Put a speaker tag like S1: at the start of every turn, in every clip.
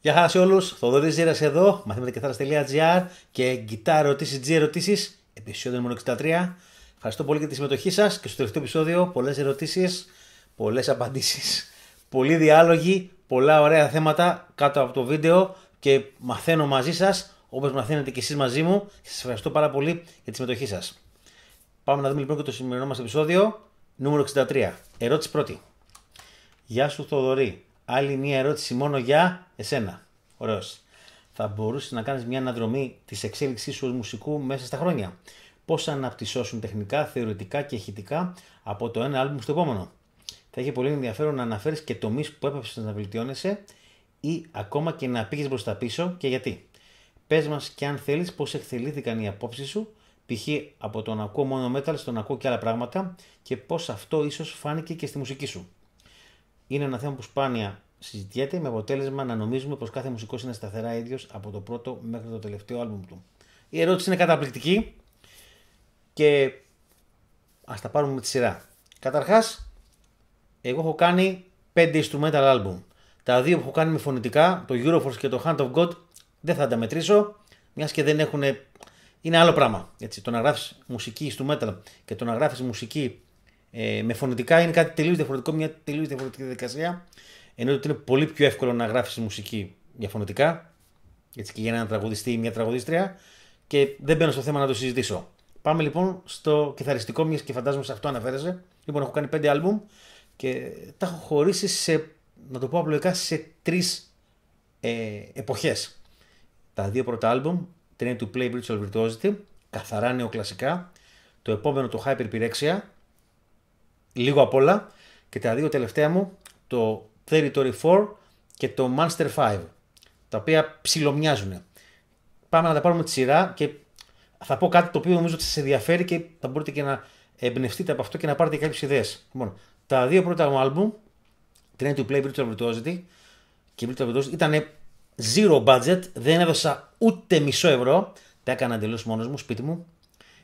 S1: Γεια χαρά σε όλους, Θοδωρής Ζήρας εδώ, μαθηματικαθάρας.gr και guitar ερωτήσει g ερωτησει επεισόδιο νούμερο 63. Ευχαριστώ πολύ για τη συμμετοχή σας και στο τελευταίο επεισόδιο πολλές ερωτήσεις, πολλές απαντήσεις, πολλοί διάλογοι, πολλά ωραία θέματα κάτω από το βίντεο και μαθαίνω μαζί σας όπως μαθαίνετε και εσείς μαζί μου Σας σας ευχαριστώ πάρα πολύ για τη συμμετοχή σας. Πάμε να δούμε λοιπόν και το σημερινό μας επεισόδιο. Νούμερο 63. Ερώτηση πρώτη. Γεια σου Θοδωρή. Άλλη μία ερώτηση μόνο για εσένα. Ωραίος. Θα μπορούσες να κάνεις μια αναδρομή της εξέλιξής σου ως μουσικού μέσα στα χρόνια. Πώς αναπτυσσόσουν τεχνικά, θεωρητικά και ηχητικά από το ένα άλμπουμ στο επόμενο. Θα είχε πολύ ενδιαφέρον να αναφέρεις και τομείς που έπαψες να βελτιώνεσαι ή ακόμα και να πήγες μπροστά πίσω και γιατί. Πες μας και αν θέλεις πώς εκτελήθηκαν οι απόψεις σου π.χ. από το να ακούω μόνο metal στο να ακούω και άλλα πράγματα και πώς αυτό ίσως φάνηκε και στη μουσική σου. Είναι ένα θέμα που σπάνια συζητιέται με αποτέλεσμα να νομίζουμε πως κάθε μουσικός είναι σταθερά ίδιος από το πρώτο μέχρι το τελευταίο άλμπουμ του. Η ερώτηση είναι καταπληκτική και ας τα πάρουμε με τη σειρά. Καταρχάς, εγώ έχω κάνει 5 instrumental album. Τα δύο που έχω κάνει με φωνητικά, το Euroforce και το Hand of God, δεν θα τα μετρήσω, μιας και δεν έχουν είναι άλλο πράγμα. Έτσι. Το να γράφεις μουσική στο metal και το να γράφεις μουσική ε, με φωνητικά είναι κάτι τελείως διαφορετικό, μια τελείως διαφορετική διαδικασία. Ενώ ότι είναι πολύ πιο εύκολο να γράφεις μουσική για έτσι και για έναν τραγουδιστή ή μια τραγουδίστρια, και δεν μπαίνω στο θέμα να το συζητήσω. Πάμε λοιπόν στο κιθαριστικό, μιας και φαντάζομαι σε αυτό αναφέρεσαι. Λοιπόν, έχω κάνει πέντε άλμπουμ και τα έχω χωρίσει σε, να το πω απλοϊκά, σε τρεις ε, εποχές. Τα δύο πρώτα άλμπουμ Train to Play Virtual Virtuosity, καθαρά νεοκλασικά. Το επόμενο το Hyperpyrexia, λίγο απ' όλα. Και τα δύο τελευταία μου, το Territory 4 και το Monster 5, τα οποία ψιλομοιάζουν. Πάμε να τα πάρουμε τη σειρά και θα πω κάτι το οποίο νομίζω ότι σας ενδιαφέρει και θα μπορείτε και να εμπνευστείτε από αυτό και να πάρετε κάποιες ιδέες. Λοιπόν, τα δύο πρώτα μου άλμπουμ, Train to Play Virtual Virtuosity και Virtual Virtuosity, ήταν zero budget, δεν έδωσα ούτε μισό ευρώ. Τα έκανα εντελώς μόνος μου, σπίτι μου,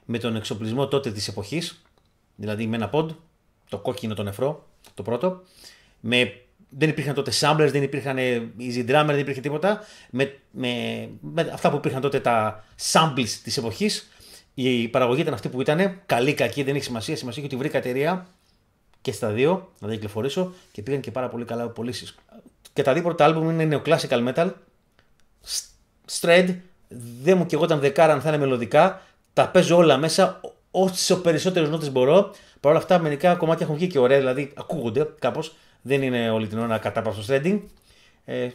S1: με τον εξοπλισμό τότε της εποχής, δηλαδή με ένα ποντ, το κόκκινο το νεφρό, το πρώτο. Με, δεν υπήρχαν τότε samplers, δεν υπήρχαν easy drummer, δεν υπήρχε τίποτα. Με, με, με αυτά που υπήρχαν τότε τα samples της εποχής, η παραγωγή ήταν αυτή που ήταν, καλή, κακή, δεν έχει σημασία. Σημασία έχει ότι βρήκα εταιρεία και στα δύο, να δεν κυκλοφορήσω και πήγαν και πάρα πολύ καλά πωλήσεις. Και τα δύο πρώτα άλμπουμ είναι νεοκλασικό metal, Στρέντ, δε μου και εγώ ήταν δεκάρα αν θα είναι μελωδικά. Τα παίζω όλα μέσα, όσο περισσότερες νότες μπορώ. Παρ' όλα αυτά, μερικά κομμάτια έχουν βγει και ωραία, δηλαδή ακούγονται κάπως. Δεν είναι όλη την ώρα κατάπαυστο στρέντινγκ. Ε,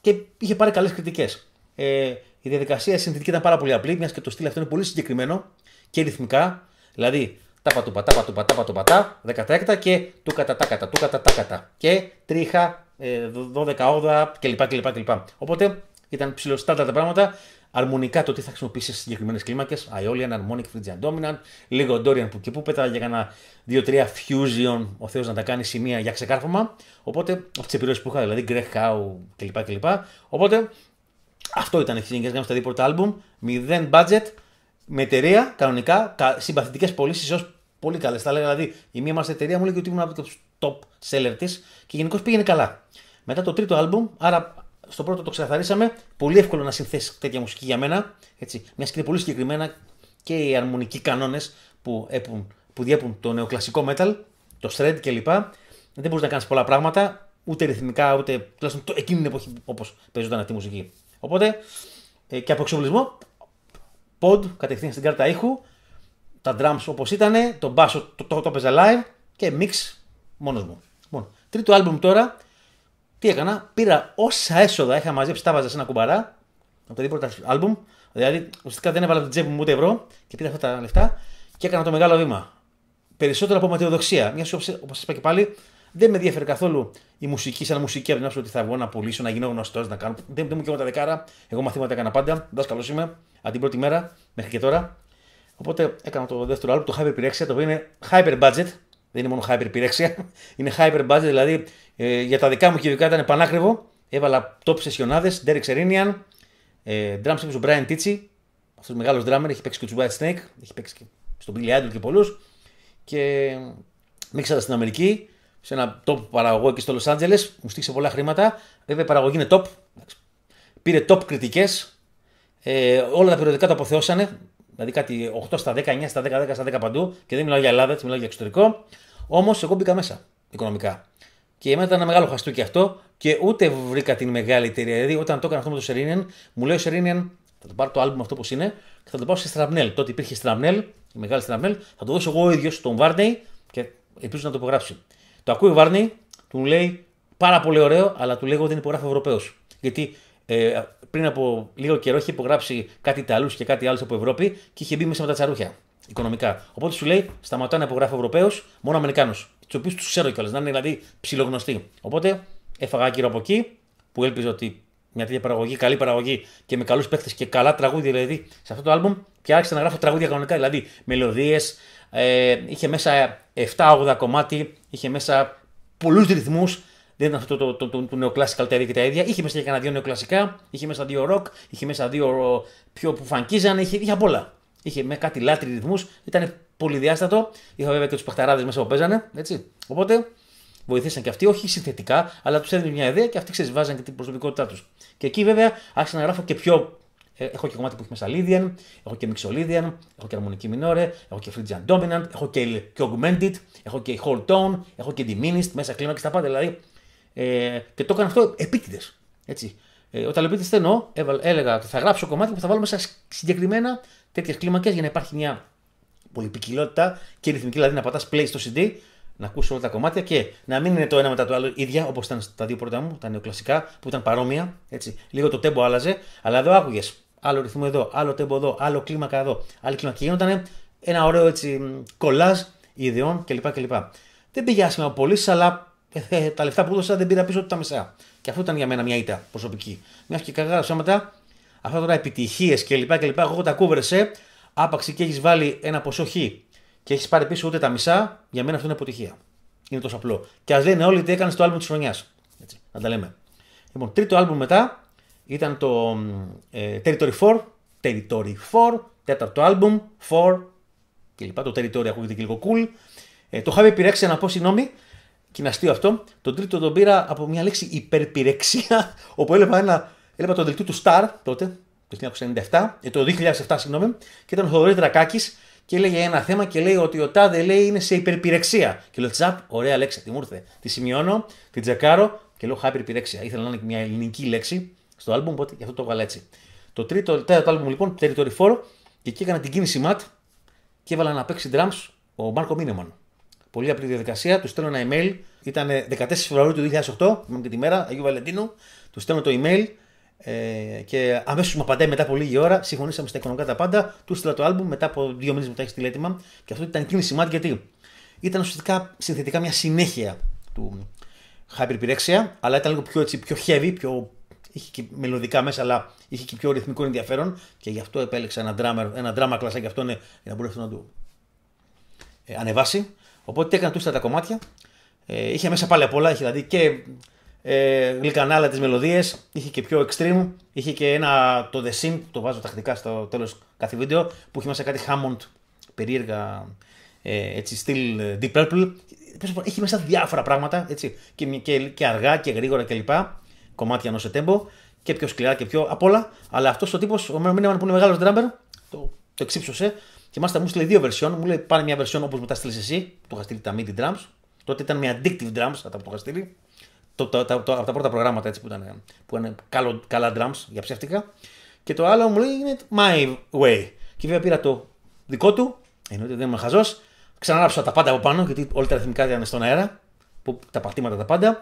S1: και είχε πάρει καλές κριτικές. Ε, η διαδικασία συνθετική ήταν πάρα πολύ απλή, μιας και το στυλ αυτό είναι πολύ συγκεκριμένο και ρυθμικά. Δηλαδή, τα του τα του τα του πατά, 16 και του κατατάκατα, του κατατάκατα. Και τρίχα, 12 ε, όδα κλπ. Οπότε ήταν ψηλοστάτα τα πράγματα. Αρμονικά το τι θα χρησιμοποιήσει σε συγκεκριμένες κλίμακες. Αιόλιαν, Αρμόνικ, Φρίτζιαν, Ντόμιναν. Λίγο Ντόριαν που και που πέταγε για κανένα 2-3 Fusion. Ο Θεός να τα κάνει σημεία για ξεκάρφωμα. Οπότε αυτέ τις επιρροές που είχα, δηλαδή Greg Howe κλπ. κλπ. Οπότε αυτό ήταν οι γενικέ γραμμέ στα δύο πρώτα album. Μηδέν budget με εταιρεία κανονικά. Συμπαθητικές πωλήσεις ω πολύ καλές. Τα λέγα δηλαδή η μία μας εταιρεία μου λέγει ότι ήμουν από τους top seller της και γενικώς πήγαινε καλά. Μετά το τρίτο album, άρα στο πρώτο το ξεκαθαρίσαμε. Πολύ εύκολο να συνθέσεις τέτοια μουσική για μένα. Έτσι, μια και είναι πολύ συγκεκριμένα και οι αρμονικοί κανόνες που, που διέπουν το νεοκλασικό metal, το shred κλπ. Δεν μπορείς να κάνεις πολλά πράγματα, ούτε ρυθμικά, ούτε τουλάχιστον εκείνη την εποχή όπως παίζονταν αυτή η μουσική. Οπότε ε, και από εξοπλισμό, pod κατευθείαν στην κάρτα ήχου, τα drums όπως ήταν, το bass το, το, το, το live και mix μόνος μου. Λοιπόν, τρίτο album τώρα τι έκανα, πήρα όσα έσοδα είχα μαζέψει, τα βάζα σε ένα κουμπαρά από τα δύο πρώτα άλμπουμ. Δηλαδή, ουσιαστικά δεν έβαλα την τσέπη μου ούτε ευρώ και πήρα αυτά τα λεφτά και έκανα το μεγάλο βήμα. Περισσότερο από ματαιοδοξία. Μια όπω σας είπα και πάλι, δεν με ενδιαφέρει καθόλου η μουσική σαν μουσική από την άποψη ότι θα βγω να πουλήσω, να γίνω γνωστός, να κάνω. Δεν, δεν μου και εγώ τα δεκάρα. Εγώ μαθήματα έκανα πάντα. Δάσκαλο είμαι από την πρώτη μέρα μέχρι και τώρα. Οπότε έκανα το δεύτερο άλμπουμ, το Hyper Pirexia, το οποίο είναι hyper budget, δεν είναι μόνο hyper hyperpyrexia, είναι hyper budget, δηλαδή ε, για τα δικά μου κυβικά ήταν πανάκριβο. Έβαλα top σεσιονάδε, Derek Serenian, ε, drum του Brian Titchy, αυτός μεγάλος drummer, έχει παίξει και του White Snake, έχει παίξει και στον Billy Idol και πολλούς. Και τα στην Αμερική, σε ένα top παραγωγό εκεί στο Los Angeles, μου στήξε πολλά χρήματα. Βέβαια η παραγωγή είναι top. Πήρε top κριτικές. Ε, όλα τα περιοδικά το αποθεώσανε. Δηλαδή κάτι 8 στα 10, 9 στα 10, 10 στα 10 παντού και δεν μιλάω για Ελλάδα, έτσι μιλάω για εξωτερικό. Όμως εγώ μπήκα μέσα οικονομικά. Και εμένα ήταν ένα μεγάλο χαστούκι αυτό και ούτε βρήκα την μεγάλη εταιρεία. Δηλαδή όταν το έκανα αυτό με το Σερίνιεν, μου λέει ο Σερίνιεν, θα το πάρω το άλμπουμ αυτό που είναι και θα το πάω σε Στραμπνέλ. Τότε υπήρχε Στραμπνέλ, η μεγάλη Στραμπνέλ, θα το δώσω εγώ ο ίδιος στον Βάρνεϊ και ελπίζω να το υπογράψει. Το ακούει ο Βάρνεϊ, του λέει πάρα πολύ ωραίο, αλλά του ότι δεν υπογράφει Ευρωπαίο. Γιατί ε, πριν από λίγο καιρό είχε υπογράψει κάτι Ιταλού και κάτι άλλο από Ευρώπη και είχε μπει μέσα με τα τσαρούχια οικονομικά. Οπότε σου λέει: Σταματάω να υπογράφω Ευρωπαίους, μόνο Αμερικάνους. Τους οποίους τους ξέρω κιόλας, να είναι δηλαδή ψιλογνωστοί. Οπότε έφαγα γύρω από εκεί που έλπιζα ότι μια τέτοια παραγωγή, καλή παραγωγή και με καλούς παίχτε και καλά τραγούδια δηλαδή σε αυτό το album. Και άρχισα να γράφω τραγούδια κανονικά, δηλαδή μελωδίες. Ε, είχε μέσα 7-8 κομμάτι, είχε μέσα πολλούς ρυθμούς δεν ήταν αυτό το, το, το, το, το τα ίδια και τα ίδια. Είχε μέσα και κανένα δύο νεοκλασικά, είχε μέσα δύο ροκ, είχε μέσα δύο πιο που φανκίζανε, είχε, είχε απ' όλα. Είχε με κάτι λάτρι ρυθμούς, ήταν πολυδιάστατο. Είχα βέβαια και τους παχταράδε μέσα που παίζανε, έτσι. Οπότε βοηθήσαν και αυτοί, όχι συνθετικά, αλλά τους έδινε μια ιδέα και αυτοί ξεσβάζαν και την προσωπικότητά τους. Και εκεί βέβαια άρχισα να γράφω και πιο. Ε, έχω και κομμάτι που έχει μέσα Lydian, έχω και Mixolydian, έχω και αρμονική μινόρε, έχω και Phrygian Dominant, έχω και, και Augmented, έχω και Whole Tone, έχω και Diminished μέσα κλίμα και στα πάντα. Δηλαδή ε, και το έκανα αυτό επίτηδες. Ε, όταν λέω επίτηδες, εννοώ, έλεγα θα γράψω κομμάτι που θα βάλω μέσα συγκεκριμένα τέτοιες κλίμακες για να υπάρχει μια πολυπικιλότητα και ρυθμική. Δηλαδή να πατάς play στο CD, να ακούσει όλα τα κομμάτια και να μην είναι το ένα μετά το άλλο ίδια όπως ήταν τα δύο πρώτα μου, τα νεοκλασικά που ήταν παρόμοια. Έτσι. Λίγο το τέμπο άλλαζε, αλλά εδώ άκουγες άλλο ρυθμό εδώ, άλλο τέμπο εδώ, άλλο κλίμακα εδώ, άλλη κλίμακα. Και γινόταν ένα ωραίο έτσι κολλάζ ιδεών κλπ. κλπ. Δεν πήγε άσχημα πολύ, αλλά ε, τα λεφτά που έδωσα δεν πήρα πίσω ούτε τα μισά. Και αυτό ήταν για μένα μια ήττα προσωπική. Μιας και καλά σώματα, αυτά τώρα επιτυχίες κλπ. και Εγώ τα κούβερσε, άπαξε και έχεις βάλει ένα ποσό χ και έχεις πάρει πίσω ούτε τα μισά, για μένα αυτό είναι αποτυχία. Είναι τόσο απλό. Και ας λένε όλοι τι έκανες στο άλμπουμ της χρονιάς. Να τα λέμε. Λοιπόν, τρίτο άλμπουμ μετά ήταν το ε, Territory 4. Territory 4, τέταρτο άλμπουμ, 4 κλπ. Το Territory ακούγεται και λίγο cool. Ε, το είχα επιρρέξει να πω συγγνώμη και είναι αστείο αυτό, τον τρίτο τον πήρα από μια λέξη «υπερπηρεξία» όπου έλαβα, ένα, το δελτίο του Star τότε, το 1997, ε, το 2007 συγγνώμη, και ήταν ο Θοδωρής Δρακάκης και έλεγε ένα θέμα και λέει ότι ο Τάδε λέει είναι σε υπερπηρεξία. Και λέω τσαπ, ωραία λέξη, τι μου ήρθε. Τη σημειώνω, την τσεκάρω και λέω hyperpyrexia. Ήθελα να είναι μια ελληνική λέξη στο album, οπότε γι' αυτό το έβαλα έτσι. Το τρίτο, τέταρτο album λοιπόν, Territory 4, και εκεί έκανα την κίνηση ματ και έβαλα να παίξει drums ο Μάρκο Μίνεμαν. Πολύ απλή διαδικασία. Του στέλνω ένα email. Ήταν 14 Φεβρουαρίου του 2008, με την τη Αγίου Βαλεντίνου. Του στέλνω το email ε, και αμέσως μου απαντάει μετά από λίγη ώρα. Συμφωνήσαμε στα οικονομικά τα πάντα. Του στείλα το album μετά από δύο μήνες μετά έχει τη λέτημα. Και αυτό ήταν κίνηση μάτια γιατί ήταν ουσιαστικά συνθετικά μια συνέχεια του Hyperpyrexia, αλλά ήταν λίγο πιο, έτσι, πιο heavy, πιο είχε και μελωδικά μέσα, αλλά είχε και πιο ρυθμικό ενδιαφέρον και γι' αυτό επέλεξα ένα drama, ένα drama αυτό είναι, για να μπορέσω να του ε, ανεβάσει. Οπότε έκανε έκανα τούστα τα κομμάτια. είχε μέσα πάλι απ' όλα, είχε δηλαδή και ε, γλυκανάλα τις μελωδίες, είχε και πιο extreme, είχε και ένα το The Sim, το βάζω τακτικά στο τέλος κάθε βίντεο, που είχε μέσα κάτι Hammond, περίεργα ε, έτσι, still Deep Purple. Έχει μέσα διάφορα πράγματα έτσι, και, και, και αργά και γρήγορα κλπ. Κομμάτια ενός τέμπο, και πιο σκληρά και πιο απ' όλα. Αλλά αυτός ο τύπος, ο Μέρμαν που είναι μεγάλο ντράμπερ, το, το εξύψωσε, και μάλιστα μου στείλει δύο version. Μου λέει πάρε μια βερσιόν όπω τα στείλει εσύ, που του είχα στείλει τα MIDI drums. Τότε ήταν μια addictive drums, αυτά που του είχα στείλει. Το, το, το, από τα πρώτα προγράμματα έτσι, που ήταν, που ήταν καλό, καλά drums για ψεύτικα. Και το άλλο μου λέει είναι my way. Και βέβαια πήρα το δικό του, εννοείται ότι δεν είμαι χαζός. Ξαναγράψα τα πάντα από πάνω, γιατί όλα τα ρυθμικά ήταν στον αέρα. Που, τα πατήματα τα πάντα.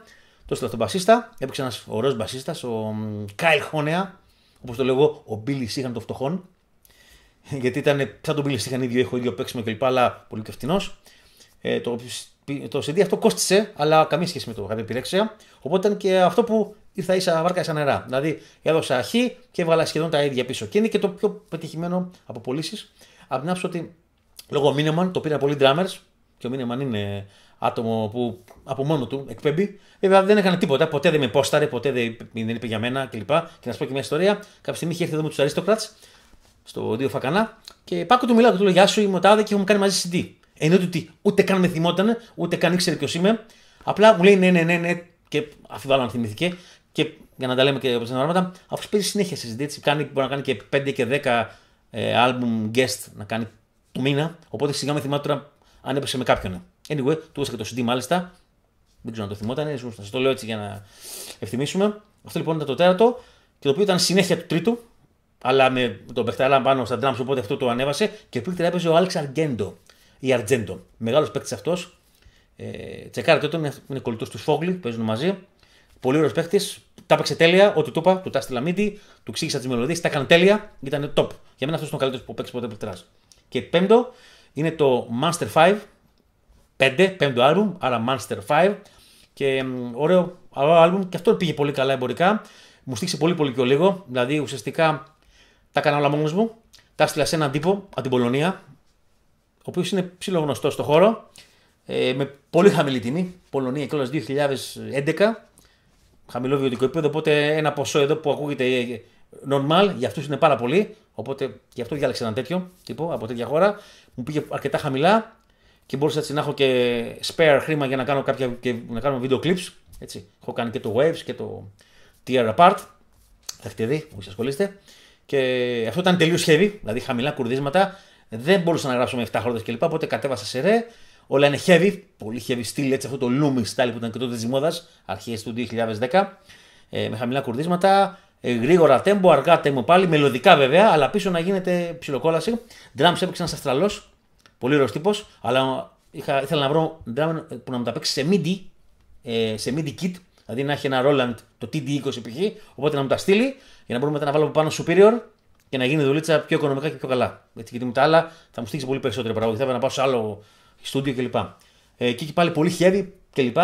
S1: Το έστειλα στον μπασίστα. Έπαιξε ένας ωραίος μπασίστας, ο Κάι Χόνεα, όπως το λέγω, ο Μπίλι Σίγαν των Φτωχών. γιατί ήταν σαν τον πύλη είχαν ίδιο ήχο, ίδιο παίξιμο κλπ. Αλλά πολύ και φτηνός. Ε, το, το CD αυτό κόστησε, αλλά καμία σχέση με το αγαπητή πυρέξια. Οπότε ήταν και αυτό που ήρθα ίσα βάρκα σαν νερά. Δηλαδή έδωσα αρχή και έβγαλα σχεδόν τα ίδια πίσω. Και είναι και το πιο πετυχημένο από πωλήσεις. Απ' την άποψη ότι λόγω Μίνεμαν το πήραν πολύ drummers και ο Μίνεμαν είναι άτομο που από μόνο του εκπέμπει. Βέβαια δεν έκανε τίποτα, ποτέ δεν με πόσταρε, ποτέ δεν είπε για μένα κλπ. Και να σα πω και μια ιστορία. Κάποια στιγμή είχε εδώ με τους Aristocrats στο Δύο Φακανά. Και πάκο του μιλάω και του λέω Γεια σου, είμαι ο και έχουμε κάνει μαζί CD. Ενώ ότι ούτε καν με θυμόταν, ούτε καν ήξερε ποιος είμαι. Απλά μου λέει ναι, ναι, ναι, ναι, και αφιβάλλω αν θυμηθήκε. Και για να τα λέμε και από τα πράγματα, αφού παίζει συνέχεια CD έτσι, κάνει, μπορεί να κάνει και 5 και 10 ε, album guest να κάνει το μήνα. Οπότε σιγά με θυμάται τώρα αν έπεσε με κάποιον. Anyway, του έδωσα και το CD μάλιστα. Δεν ξέρω αν το θυμόταν, να σας το λέω έτσι για να ευθυμίσουμε. Αυτό λοιπόν ήταν το τέταρτο και το οποίο ήταν συνέχεια του τρίτου, αλλά με τον Πεχταρά πάνω στα drums, οπότε αυτό το ανέβασε. Και πλήκτρα έπαιζε ο Άλεξ Αργέντο, ή Αργέντο. Μεγάλος παίκτης αυτός. Ε, τσεκάρετε τον, είναι κολλητός του Σφόγγλι, παίζουν μαζί. Πολύ ωραίος παίκτης. Τα έπαιξε τέλεια, ό,τι του είπα, του τα μύτη, του ξύγησα τις μελωδίες, τα έκανε τέλεια ήταν top. Για μένα αυτός είναι ο καλύτερος που παίξει ποτέ Πεχταρά. Και πέμπτο είναι το Monster 5, 5, πέμπτο album, άρα Monster 5. Και ωραίο, ωραίο album και αυτό πήγε πολύ καλά εμπορικά. Μου στήξε πολύ πολύ και λίγο. Δηλαδή ουσιαστικά τα έκανα όλα μόνος μου. Τα έστειλα σε έναν τύπο από την Πολωνία, ο οποίος είναι γνωστό στο χώρο, ε, με πολύ χαμηλή τιμή. Πολωνία και όλα 2011. Χαμηλό βιωτικό επίπεδο, οπότε ένα ποσό εδώ που ακούγεται ε, normal, για αυτούς είναι πάρα πολύ. Οπότε γι' αυτό διάλεξα ένα τέτοιο τύπο από τέτοια χώρα. Μου πήγε αρκετά χαμηλά και μπορούσα έτσι να έχω και spare χρήμα για να κάνω, κάποια, και να κάνω video clips. Έτσι. Έχω κάνει και το Waves και το Tear Apart. Θα έχετε δει, όσοι ασχολείστε. Και αυτό ήταν τελείως heavy, δηλαδή χαμηλά κουρδίσματα. Δεν μπορούσα να γράψω με 7 χρόνια κλπ. Οπότε κατέβασα σε ρε. Όλα είναι heavy, πολύ heavy στυλ, έτσι αυτό το Lumi style που ήταν και τότε της μόδας, αρχές του 2010. Ε, με χαμηλά κουρδίσματα, ε, γρήγορα τέμπο, αργά τέμπο πάλι, μελωδικά βέβαια, αλλά πίσω να γίνεται ψιλοκόλαση. Drums έπαιξε ένας αστραλό, πολύ ωραίος τύπος, αλλά είχα, ήθελα να βρω drum που να μου τα παίξει σε MIDI, ε, σε MIDI kit, δηλαδή να έχει ένα Roland το TD20 π.χ. Οπότε να μου τα στείλει για να μπορούμε μετά να βάλουμε πάνω superior και να γίνει δουλίτσα πιο οικονομικά και πιο καλά. Έτσι, γιατί με τα άλλα θα μου στήξει πολύ περισσότερο παραγωγή. Θα έπρεπε να πάω σε άλλο στούντιο κλπ. Ε, και εκεί πάλι πολύ χέρι κλπ.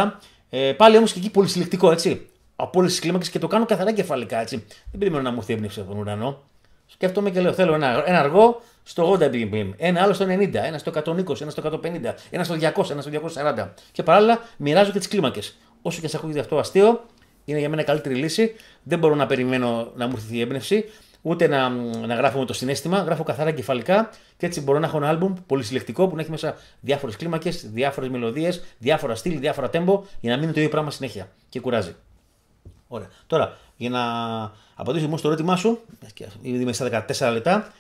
S1: Ε, πάλι όμως και εκεί πολύ συλλεκτικό έτσι. Από όλε τι κλίμακες και το κάνω καθαρά κεφαλικά έτσι. Δεν περιμένω να μου έρθει έμπνευση από τον ουρανό. Σκέφτομαι και λέω: Θέλω ένα, ένα αργό στο 80 BPM, ένα άλλο στο 90, ένα στο 120, ένα στο 150, ένα στο 200, ένα στο 240. Και παράλληλα μοιράζω και τις κλίμακες. Όσο και σε ακούγεται αυτό αστείο, είναι για μένα καλύτερη λύση δεν μπορώ να περιμένω να μου έρθει η έμπνευση, ούτε να, να γράφω με το συνέστημα. Γράφω καθαρά κεφαλικά και έτσι μπορώ να έχω ένα πολύ συλλεκτικό που να έχει μέσα διάφορες κλίμακες, διάφορες μελωδίες, διάφορα στυλ, διάφορα τέμπο για να μην είναι το ίδιο πράγμα συνέχεια και κουράζει. Ωραία. Τώρα, για να απαντήσω λοιπόν στο ερώτημά σου, ήδη με στα 14 λεπτά,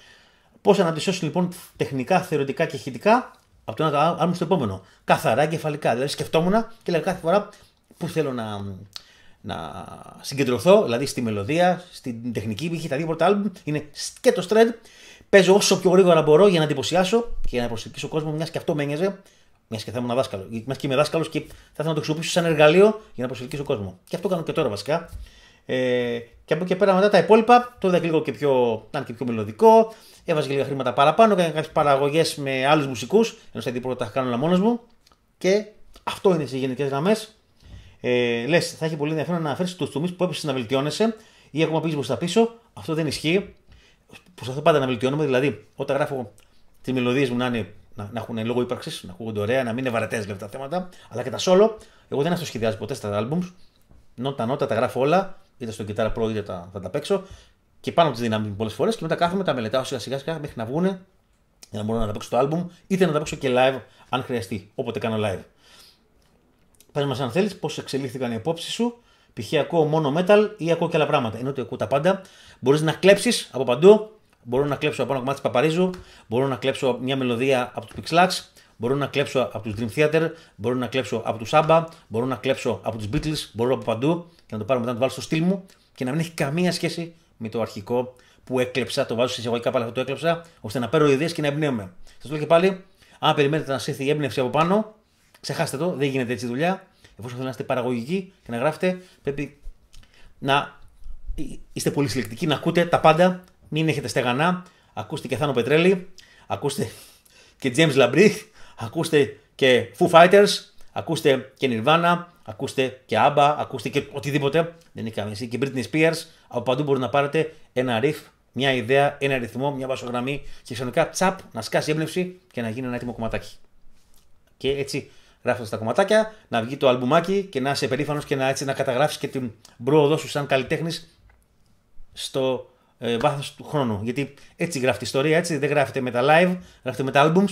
S1: πώς αναπτυσσώσεις λοιπόν τεχνικά, θεωρητικά και ηχητικά από το ένα άλμπουμ στο επόμενο. Καθαρά κεφαλικά. Δηλαδή σκεφτόμουν και λέγα κάθε φορά πού θέλω να, να συγκεντρωθώ, δηλαδή στη μελωδία, στην τεχνική Είχε τα δύο πρώτα άλμπουμ είναι και το Shred. Παίζω όσο πιο γρήγορα μπορώ για να εντυπωσιάσω και για να προσελκύσω κόσμο, μιας και αυτό με ένοιαζε. Μιας και θα ήμουν δάσκαλος. Μιας και είμαι δάσκαλος και θα ήθελα να το χρησιμοποιήσω σαν εργαλείο για να προσελκύσω κόσμο. Και αυτό κάνω και τώρα βασικά. Ε, και από εκεί πέρα μετά τα υπόλοιπα το είδα και λίγο και πιο, ήταν και πιο μελωδικό. Έβαζε και λίγα χρήματα παραπάνω, έκανα κάποιες παραγωγές με άλλους μουσικούς. Ενώ στα δύο πρώτα τα κάνω μόνος μου. Και αυτό είναι σε γενικές γραμμές ε, λες, θα έχει πολύ ενδιαφέρον να αναφέρεις τους τομείς που έπρεπε να βελτιώνεσαι ή ακόμα πήγες προ τα πίσω. Αυτό δεν ισχύει. Προσπαθώ πάντα να βελτιώνουμε. Δηλαδή, όταν γράφω τις μελωδίες μου να, είναι, να, να έχουν λόγο ύπαρξης, να ακούγονται ωραία, να μην είναι βαρετές λεπτά θέματα, αλλά και τα solo. Εγώ δεν αυτοσχεδιάζω ποτέ στα albums. Νότα, νότα, τα γράφω όλα, είτε στο κιτάρα pro, είτε τα, θα τα παίξω. Και πάνω από τη δύναμη πολλές φορές και μετά κάθομαι, τα μελετάω σιγά σιγά, σιγά μέχρι να βγουν για να μπορώ να τα παίξω στο album, είτε να τα παίξω και live αν χρειαστεί, όποτε κάνω live. Πες μας, αν θέλεις, πώς εξελίχθηκαν οι απόψεις σου. Π.χ. ακούω μόνο metal ή ακούω και άλλα πράγματα. Ενώ ότι ακούω τα πάντα, μπορείς να κλέψεις από παντού. Μπορώ να κλέψω από ένα κομμάτι της Παπαρίζου, μπορώ να κλέψω μια μελωδία από τους Pixlax, μπορώ να κλέψω από τους Dream Theater, μπορώ να κλέψω από τους Samba, μπορώ να κλέψω από τους Beatles, μπορώ από παντού και να το πάρω μετά να το βάλω στο στυλ μου και να μην έχει καμία σχέση με το αρχικό που έκλεψα, το βάζω σε εισαγωγικά πάλι αυτό το έκλεψα, ώστε να παίρνω ιδέες και να εμπνέομαι. Σας λέω και πάλι, αν περιμένετε να σύρθει η από πάνω, Ξεχάστε το, δεν γίνεται έτσι η δουλειά. Εφόσον θέλετε να είστε παραγωγικοί και να γράφετε, πρέπει να είστε πολύ συλλεκτικοί, να ακούτε τα πάντα, μην έχετε στεγανά. Ακούστε και Θάνο Πετρέλη, ακούστε και James Λαμπρίχ, ακούστε και Foo Fighters, ακούστε και Nirvana, ακούστε και Άμπα, ακούστε και οτιδήποτε. Δεν είναι καμία Και Britney Spears, από παντού μπορείτε να πάρετε ένα riff, μια ιδέα, ένα ρυθμό, μια βασογραμμή και ξαφνικά τσαπ να σκάσει έμπνευση και να γίνει ένα έτοιμο κομματάκι. Και έτσι γράφοντας τα κομματάκια, να βγει το αλμπουμάκι και να είσαι περήφανος και να, έτσι, να καταγράφεις και την πρόοδό σου σαν καλλιτέχνης στο ε, βάθος του χρόνου. Γιατί έτσι γράφει η ιστορία, έτσι δεν γράφεται με τα live, γράφεται με τα albums,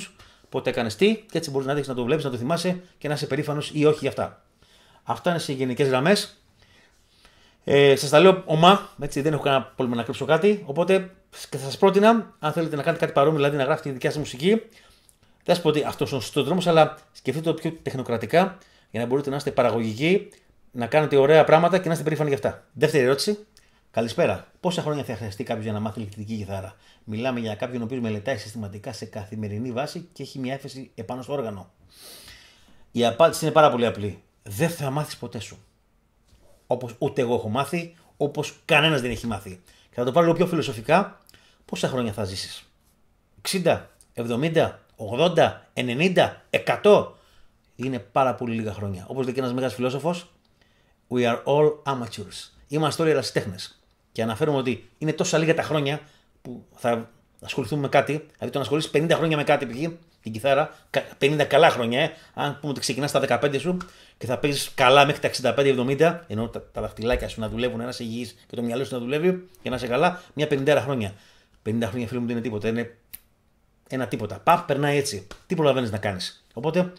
S1: πότε έκανες τι, και έτσι μπορείς να δείξει να το βλέπεις, να το θυμάσαι και να είσαι περήφανος ή όχι γι' αυτά. Αυτά είναι σε γενικές γραμμές. Ε, σας τα λέω ομά, έτσι, δεν έχω κανένα πρόβλημα να κρύψω κάτι. Οπότε θα σας πρότεινα, αν θέλετε να κάνετε κάτι παρόμοιο, δηλαδή να γράφετε τη δικιά σας μουσική, δεν πω ότι αυτός είναι ο σωστός δρόμος, αλλά σκεφτείτε το πιο τεχνοκρατικά για να μπορείτε να είστε παραγωγικοί, να κάνετε ωραία πράγματα και να είστε περήφανοι γι' αυτά. Δεύτερη ερώτηση. Καλησπέρα. Πόσα χρόνια θα χρειαστεί κάποιος για να μάθει ηλεκτρική κιθάρα. Μιλάμε για κάποιον ο οποίος μελετάει συστηματικά σε καθημερινή βάση και έχει μια έφεση επάνω στο όργανο. Η απάντηση είναι πάρα πολύ απλή. Δεν θα μάθεις ποτέ σου. Όπως ούτε εγώ έχω μάθει, όπως κανένας δεν έχει μάθει. Και θα το πάρω λίγο πιο φιλοσοφικά. Πόσα χρόνια θα ζήσεις. 60, 70, 80, 90, 100. Είναι πάρα πολύ λίγα χρόνια. Όπως λέει και ένας μεγάλος φιλόσοφος, We are all amateurs. Είμαστε όλοι ερασιτέχνες. Και αναφέρουμε ότι είναι τόσα λίγα τα χρόνια που θα ασχοληθούμε με κάτι. Δηλαδή, το να ασχολείσαι 50 χρόνια με κάτι, π.χ. την κιθάρα, 50 καλά χρόνια, ε. Αν πούμε ότι ξεκινάς στα 15 σου και θα παίζεις καλά μέχρι τα 65-70, ενώ τα, τα δαχτυλάκια σου να δουλεύουν, ένας είσαι υγιής και το μυαλό σου να δουλεύει και να είσαι καλά, μια 50 χρόνια. 50 χρόνια φίλο μου δεν είναι τίποτα. Είναι ένα τίποτα. Παπ, περνάει έτσι. Τι προλαβαίνεις να κάνεις. Οπότε,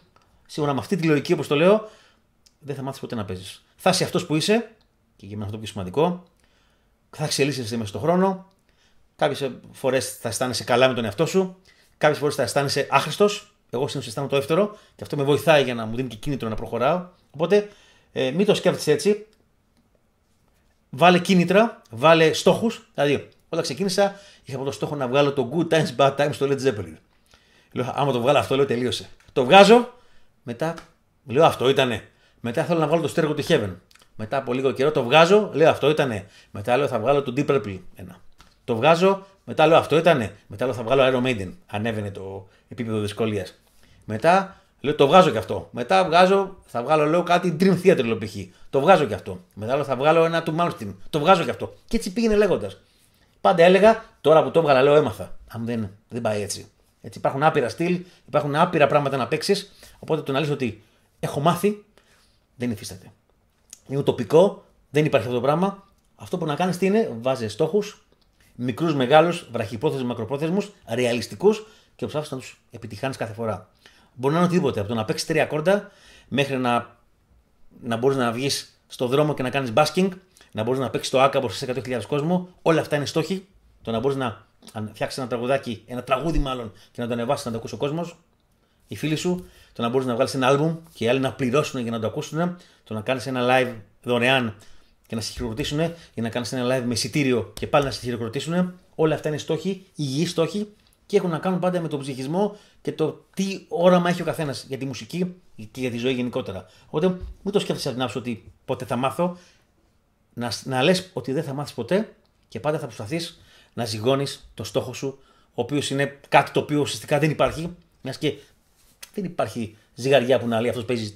S1: σίγουρα με αυτή τη λογική, όπως το λέω, δεν θα μάθεις ποτέ να παίζεις. Θα είσαι αυτός που είσαι, και για μένα αυτό το πιο σημαντικό, θα εξελίσσεσαι μέσα στον χρόνο. Κάποιες φορές θα αισθάνεσαι καλά με τον εαυτό σου, κάποιες φορές θα αισθάνεσαι άχρηστος. Εγώ συνήθως αισθάνομαι το δεύτερο και αυτό με βοηθάει για να μου δίνει και κίνητρο να προχωράω. Οπότε, ε, μην το σκέφτεσαι έτσι. Βάλε κίνητρα, βάλε στόχους. Δηλαδή, όταν ξεκίνησα, Είχα από το στόχο να βγάλω το Good Times Bad Times στο Led Zeppelin. Λέω, άμα το βγάλω αυτό, λέω τελείωσε. Το βγάζω, μετά λέω αυτό ήτανε. Μετά θέλω να βγάλω το στέργο του Heaven. Μετά από λίγο καιρό το βγάζω, λέω αυτό ήτανε. Μετά λέω θα βγάλω το Deep Purple. Ένα. Το βγάζω, μετά λέω αυτό ήτανε. Μετά λέω θα βγάλω Iron Maiden. Ανέβαινε το επίπεδο δυσκολίας. Μετά λέω το βγάζω και αυτό. Μετά βγάζω, θα βγάλω λέω κάτι Dream Theater λέω Το βγάζω και αυτό. Μετά λέω θα βγάλω ένα του Malmsteen. Το βγάζω και αυτό. Και έτσι πήγαινε λέγοντας. Πάντα έλεγα, τώρα που το έβγαλα, λέω έμαθα. Αν δεν, δεν πάει έτσι. έτσι. Υπάρχουν άπειρα στυλ, υπάρχουν άπειρα πράγματα να παίξεις. Οπότε το να λες ότι έχω μάθει, δεν υφίσταται. Είναι ουτοπικό, δεν υπάρχει αυτό το πράγμα. Αυτό που να κάνεις τι είναι, βάζεις στόχους, μικρούς, μεγάλους, βραχυπρόθεσμους, μακροπρόθεσμους, ρεαλιστικούς και ψάχνεις να τους επιτυχάνεις κάθε φορά. Μπορεί να είναι οτιδήποτε. Από το να παίξεις τρία κόρτα μέχρι να, να μπορείς να βγεις στο δρόμο και να κάνεις μπάσκινγκ να μπορείς να παίξεις το άκα από σε 100.000 κόσμο. Όλα αυτά είναι στόχοι. Το να μπορείς να φτιάξεις ένα τραγουδάκι, ένα τραγούδι μάλλον, και να το ανεβάσεις να το ακούσει ο κόσμος. Οι φίλοι σου, το να μπορείς να βγάλεις ένα album και οι άλλοι να πληρώσουν για να το ακούσουν, το να κάνεις ένα live δωρεάν και να σε χειροκροτήσουν, ή να κάνεις ένα live με εισιτήριο και πάλι να σε χειροκροτήσουν. Όλα αυτά είναι στόχοι, υγιείς στόχοι και έχουν να κάνουν πάντα με τον ψυχισμό και το τι όραμα έχει ο καθένας για τη μουσική και για τη ζωή γενικότερα. Οπότε μην το σκέφτεσαι να την ότι πότε θα μάθω, να, να λες ότι δεν θα μάθεις ποτέ και πάντα θα προσπαθείς να ζυγώνεις το στόχο σου, ο οποίος είναι κάτι το οποίο ουσιαστικά δεν υπάρχει, μιας και δεν υπάρχει ζυγαριά που να λέει αυτός παίζει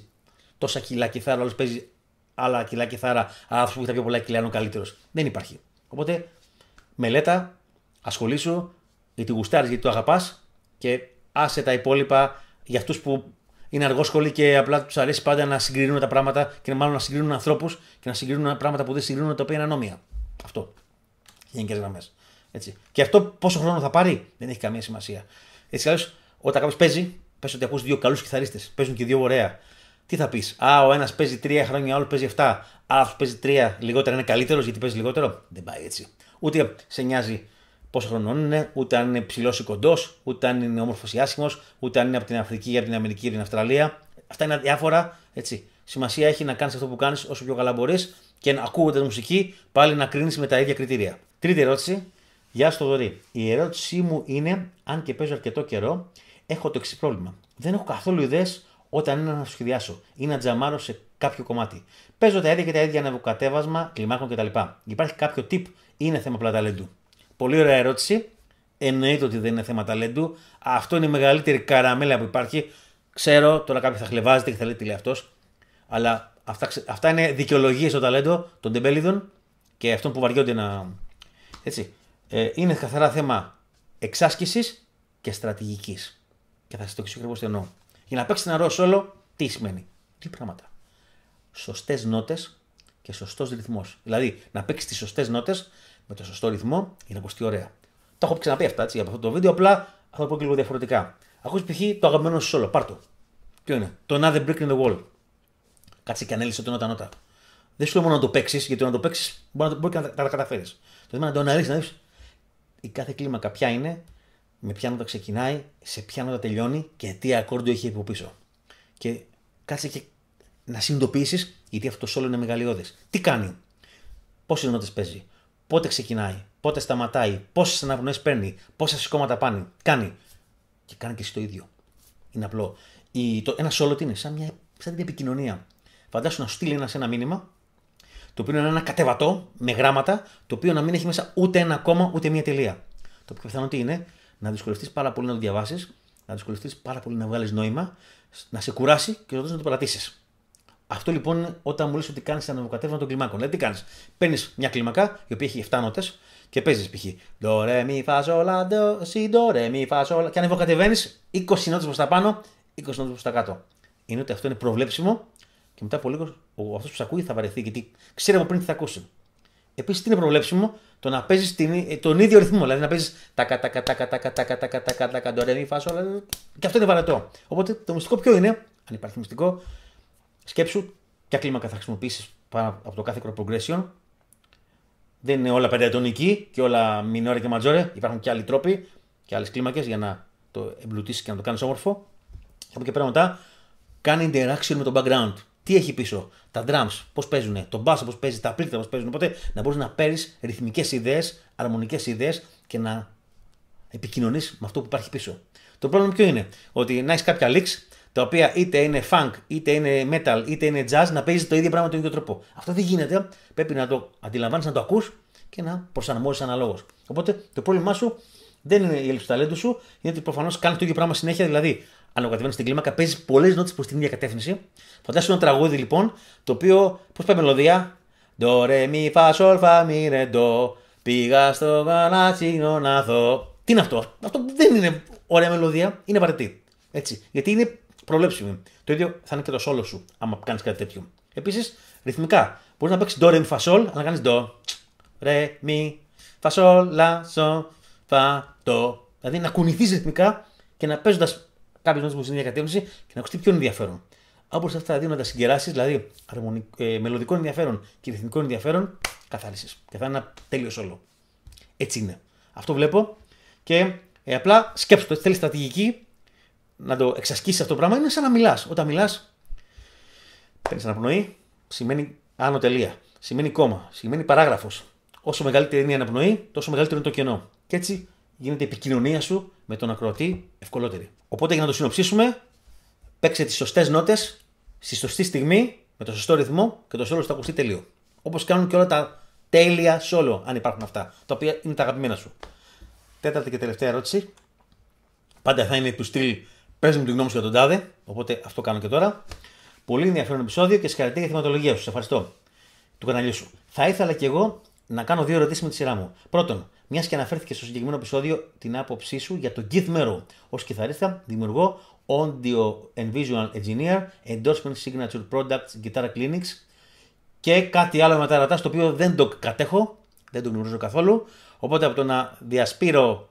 S1: τόσα κιλά θάρα, άλλος παίζει άλλα κιλά κιθάρα, αυτός που έχει τα πιο πολλά κιλά είναι ο καλύτερος. Δεν υπάρχει. Οπότε μελέτα, ασχολήσου, γιατί γουστάρεις, γιατί το αγαπάς και άσε τα υπόλοιπα για αυτούς που είναι σχολείο και απλά τους αρέσει πάντα να συγκρίνουν τα πράγματα και μάλλον να συγκρίνουν ανθρώπους και να συγκρίνουν πράγματα που δεν συγκρίνουν τα οποία είναι ανώμια. Αυτό. Γενικές γραμμές. Και αυτό πόσο χρόνο θα πάρει δεν έχει καμία σημασία. Έτσι κι όταν κάποιος παίζει, πες ότι ακούς δύο καλούς κυθαρίστε, παίζουν και δύο ωραία. Τι θα πεις, Α, ο ένας παίζει τρία χρόνια, ο άλλος παίζει 7. Α, παίζει τρία λιγότερα είναι καλύτερος γιατί παίζει λιγότερο. Δεν πάει έτσι. Ούτε σε νοιάζει πόσο χρονών είναι, ούτε αν είναι ψηλός ή κοντός, ούτε αν είναι όμορφος ή άσχημος, ούτε αν είναι από την Αφρική ή από την Αμερική ή την Αυστραλία. Αυτά είναι διάφορα. Έτσι. Σημασία έχει να κάνεις αυτό που κάνεις όσο πιο καλά μπορείς και να ακούγοντας μουσική πάλι να κρίνεις με τα ίδια κριτήρια. Τρίτη ερώτηση. Γεια στο Δωρή. Η ερώτησή μου είναι, αν και παίζω αρκετό καιρό, έχω το εξής πρόβλημα. Δεν έχω καθόλου ιδέες όταν είναι να σχεδιάσω ή να τζαμάρω σε κάποιο κομμάτι. Παίζω τα ίδια και τα ίδια ανεβοκατέβασμα, κλιμάκων κτλ. Υπάρχει κάποιο tip ή είναι θέμα απλά Πολύ ωραία ερώτηση. Εννοείται ότι δεν είναι θέμα ταλέντου. Αυτό είναι η μεγαλύτερη καραμέλα που υπάρχει. Ξέρω, τώρα κάποιοι θα χλεβάζετε και θα λέτε τι λέει αυτός. Αλλά αυτά, αυτά είναι δικαιολογίες στο ταλέντο των τεμπέληδων και αυτών που βαριόνται να. Έτσι. Ε, είναι καθαρά θέμα εξάσκησης και στρατηγικής. Και θα σας το εξηγήσω ακριβώς τι εννοώ. Για να παίξει ένα ρόλο όλο, τι σημαίνει. Τι πράγματα. Σωστές νότες και σωστός ρυθμός. Δηλαδή να παίξεις τις σωστές νότες με το σωστό ρυθμό για να ακουστεί ωραία. Το έχω ξαναπεί αυτά έτσι, από αυτό το βίντεο, απλά θα το πω και λίγο διαφορετικά. Ακούς π.χ. το αγαπημένο σου όλο, πάρτο. Ποιο είναι, το Another Brick in the Wall. Κάτσε και ανέλησε το νότα νότα. Δεν σου λέω μόνο να το παίξεις, γιατί να το παίξεις μπορεί, μπορεί και να τα καταφέρεις. Το θέμα να το αναλύσεις, να δεις η κάθε κλίμακα ποια είναι, με ποια νότα ξεκινάει, σε ποια νότα τελειώνει και τι ακόρντιο έχει από πίσω. Και κάτσε και να συνειδητοποιήσεις γιατί αυτό το σόλο είναι μεγαλειώδες. Τι κάνει, πόσες νότες παίζει, πότε ξεκινάει, πότε σταματάει, πόσες αναπνοές παίρνει, πόσα σηκώματα πάνε, κάνει. Και κάνει και εσύ το ίδιο. Είναι απλό. Η, το, ένα όλο τι είναι, σαν, μια, σαν την επικοινωνία. Φαντάσου να σου στείλει ένας ένα μήνυμα, το οποίο είναι ένα κατεβατό με γράμματα, το οποίο να μην έχει μέσα ούτε ένα κόμμα ούτε μία τελεία. Το πιο πιθανό τι είναι, να δυσκολευτείς πάρα πολύ να το διαβάσεις, να δυσκολευτείς πάρα πολύ να βγάλεις νόημα, να σε κουράσει και να το παρατήσεις. Αυτό λοιπόν, όταν μου λες ότι κάνεις ανεβοκατεύγμα των κλιμάκων. Δηλαδή, τι κάνεις. Παίρνεις μια κλιμακά, η οποία έχει 7 νότες και παίζεις π.χ. Do, re, mi, fa, sol, Και 20 νότες προς τα πάνω, 20 νότες προς τα κάτω. Είναι ότι αυτό είναι προβλέψιμο και μετά από λίγο αυτός που σε ακούει θα βαρεθεί, γιατί ξέρει από πριν τι θα ακούσει. Επίσης, τι είναι προβλέψιμο, το να παίζεις ε, τον ίδιο ρυθμό. Δηλαδή να παίζεις τα Και αυτό είναι βαρετό. Οπότε το μυστικό ποιο είναι, αν υπάρχει μυστικό, Σκέψου ποια κλίμακα θα χρησιμοποιήσεις πάνω από το κάθε crop progression. Δεν είναι όλα πεντατονική και όλα μινόρια και ματζόρια. Υπάρχουν και άλλοι τρόποι και άλλες κλίμακες για να το εμπλουτίσεις και να το κάνεις όμορφο. Από εκεί πέρα μετά κάνει interaction με το background. Τι έχει πίσω, τα drums, πώς παίζουν, το bass πώς παίζει, τα πλήκτρα πώ παίζουν. Οπότε να μπορείς να παίρνεις ρυθμικές ιδέες, αρμονικές ιδέες και να επικοινωνείς με αυτό που υπάρχει πίσω. Το πρόβλημα ποιο είναι, ότι να έχεις κάποια leaks τα οποία είτε είναι funk, είτε είναι metal, είτε είναι jazz, να παίζει το ίδιο πράγμα με τον ίδιο τρόπο. Αυτό δεν γίνεται. Πρέπει να το αντιλαμβάνεις, να το ακούς και να προσαρμόζεις αναλόγως. Οπότε το πρόβλημά σου δεν είναι η έλλειψη ταλέντου σου, είναι ότι προφανώς κάνεις το ίδιο πράγμα συνέχεια. Δηλαδή, ανακατευμένη στην κλίμακα, παίζεις πολλές νότες προς την ίδια κατεύθυνση. Φαντάσου ένα τραγούδι λοιπόν, το οποίο, πώς πάει μελωδία. Do re mi fa sol fa mi re do. Πήγα στο γαλάτσινο να δω. Τι είναι αυτό, αυτό δεν είναι ωραία μελωδία, είναι βαρετή. Έτσι. Γιατί είναι προβλέψιμη. Το ίδιο θα είναι και το σόλο σου, άμα κάνεις κάτι τέτοιο. Επίσης, ρυθμικά. Μπορείς να παίξεις ντο, ρε, αλλά φασόλ, να κάνεις ντο. Ρε, μη, φασόλ, λα, σο, φα, το. Δηλαδή να κουνηθείς ρυθμικά και να παίζοντας κάποιε νότε που στην ίδια κατεύθυνση και να ακουστεί πιο ενδιαφέρον. Αν μπορεί αυτά τα δύο να τα συγκεράσεις, δηλαδή ε, μελλοντικό ενδιαφέρον και ρυθμικό ενδιαφέρον, καθάρισες. Και θα είναι ένα τέλειο όλο. Έτσι είναι. Αυτό βλέπω. Και ε, απλά σκέψτε το, θέλεις στρατηγική να το εξασκήσεις αυτό το πράγμα είναι σαν να μιλάς. Όταν μιλάς, παίρνεις αναπνοή, σημαίνει άνω τελεία. Σημαίνει κόμμα, σημαίνει παράγραφος. Όσο μεγαλύτερη είναι η αναπνοή, τόσο μεγαλύτερο είναι το κενό. Και έτσι γίνεται η επικοινωνία σου με τον ακροατή ευκολότερη. Οπότε για να το συνοψίσουμε, παίξε τις σωστές νότες στη σωστή στιγμή, με το σωστό ρυθμό και το σου θα ακουστεί τελείω. Όπως κάνουν και όλα τα τέλεια solo, αν υπάρχουν αυτά, τα οποία είναι τα αγαπημένα σου. Τέταρτη και τελευταία ερώτηση. Πάντα θα είναι του στυλ Πες μου την γνώμη σου για τον τάδε, οπότε αυτό κάνω και τώρα. Πολύ ενδιαφέρον επεισόδιο και συγχαρητήρια για τη θεματολογία σου. Σε ευχαριστώ. Του καναλιού σου. Θα ήθελα και εγώ να κάνω δύο ερωτήσεις με τη σειρά μου. Πρώτον, μιας και αναφέρθηκε στο συγκεκριμένο επεισόδιο την άποψή σου για τον Keith Merrow ως κιθαρίστα, δημιουργό, audio and visual engineer, endorsement signature products, guitar clinics και κάτι άλλο μετά ρωτάς το οποίο δεν το κατέχω, δεν το γνωρίζω καθόλου. Οπότε από το να διασπείρω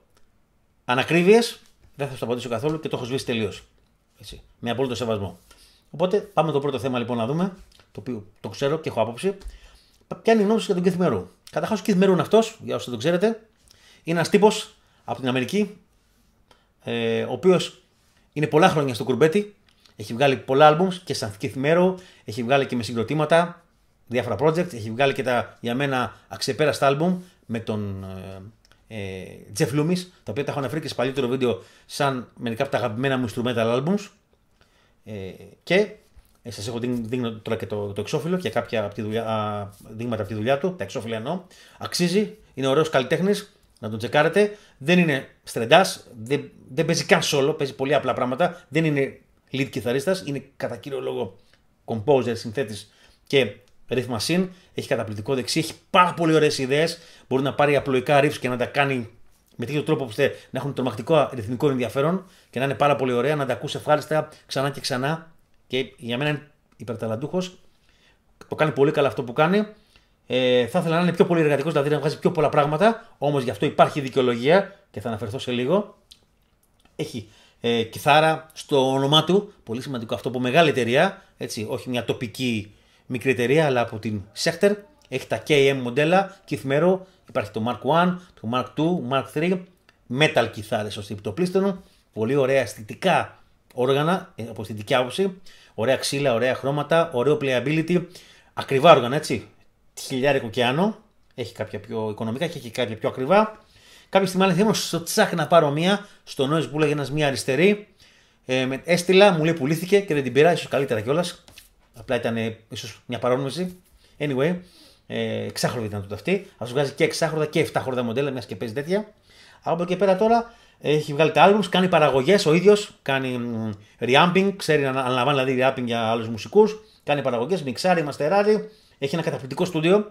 S1: ανακρίβειες δεν θα το απαντήσω καθόλου και το έχω σβήσει τελείως. Με απόλυτο σεβασμό. Οπότε πάμε το πρώτο θέμα λοιπόν να δούμε, το οποίο το ξέρω και έχω άποψη. Ποια είναι η γνώμη για τον Keith Merrow. Καταρχάς, ο Keith είναι αυτός, για όσοι το ξέρετε, είναι ένας τύπος από την Αμερική, ε, ο οποίος είναι πολλά χρόνια στο κουρμπέτι, έχει βγάλει πολλά albums και σαν Keith έχει βγάλει και με συγκροτήματα διάφορα project, έχει βγάλει και τα για μένα αξεπέραστα album με τον ε, ε, Jeff Loomis, τα οποία τα έχω αναφέρει και σε παλιότερο βίντεο σαν μερικά από τα αγαπημένα μου instrumental albums. Ε, και ε, σας έχω δείξει τώρα και το, το εξώφυλλο και κάποια από τη δουλειά, α, δείγματα από τη δουλειά του. Τα εξώφυλλα εννοώ. Αξίζει, είναι ωραίος καλλιτέχνης, να τον τσεκάρετε. Δεν είναι στρεντάς, δεν, δεν παίζει καν solo, παίζει πολύ απλά πράγματα. Δεν είναι lead κιθαρίστας, είναι κατά κύριο λόγο composer, συνθέτης και Ρύθμα συν, έχει καταπληκτικό δεξί, έχει πάρα πολύ ωραίες ιδέες. Μπορεί να πάρει απλοϊκά ρίφ και να τα κάνει με τέτοιο τρόπο ώστε να έχουν τρομακτικό ρυθμικό ενδιαφέρον και να είναι πάρα πολύ ωραία, να τα ακούσει ευχάριστα ξανά και ξανά. Και για μένα είναι υπερταλαντούχος. Το κάνει πολύ καλά αυτό που κάνει. Ε, θα ήθελα να είναι πιο πολύ εργατικός, δηλαδή να βγάζει πιο πολλά πράγματα. Όμως γι' αυτό υπάρχει δικαιολογία και θα αναφερθώ σε λίγο. Έχει ε, κιθάρα στο όνομά του. Πολύ σημαντικό αυτό από μεγάλη εταιρεία. Έτσι, όχι μια τοπική μικρή εταιρεία, αλλά από την Sector. Έχει τα KM μοντέλα, Keith Mero, υπάρχει το Mark 1, το Mark 2, Mark 3, metal κιθάρες ως τυπτοπλίστενο, πολύ ωραία αισθητικά όργανα, ε, από αισθητική άποψη, ωραία ξύλα, ωραία χρώματα, ωραίο playability, ακριβά όργανα έτσι, χιλιάρικο και έχει κάποια πιο οικονομικά και έχει κάποια πιο ακριβά. Κάποια στιγμή άλλα στο τσάκ να πάρω μία, στο νόης που έλεγε ένας μία αριστερή, ε, με, έστειλα, μου λέει πουλήθηκε και δεν την πειρά, ίσως καλύτερα κιόλας, Απλά ήταν ε, ίσως μια παρόρμηση. Anyway, ε, ξάχρονη ήταν το αυτή. Ας βγάζει και εξάχρονα και 7 χρονα μοντέλα, μιας και παίζει τέτοια. Από εκεί πέρα τώρα έχει βγάλει τα albums, κάνει παραγωγές ο ίδιος, κάνει reamping, ξέρει να αναλαμβάνει δηλαδή reamping για άλλους μουσικούς, κάνει παραγωγές, μιξάρει, μαστεράρει. Έχει ένα καταπληκτικό στούντιο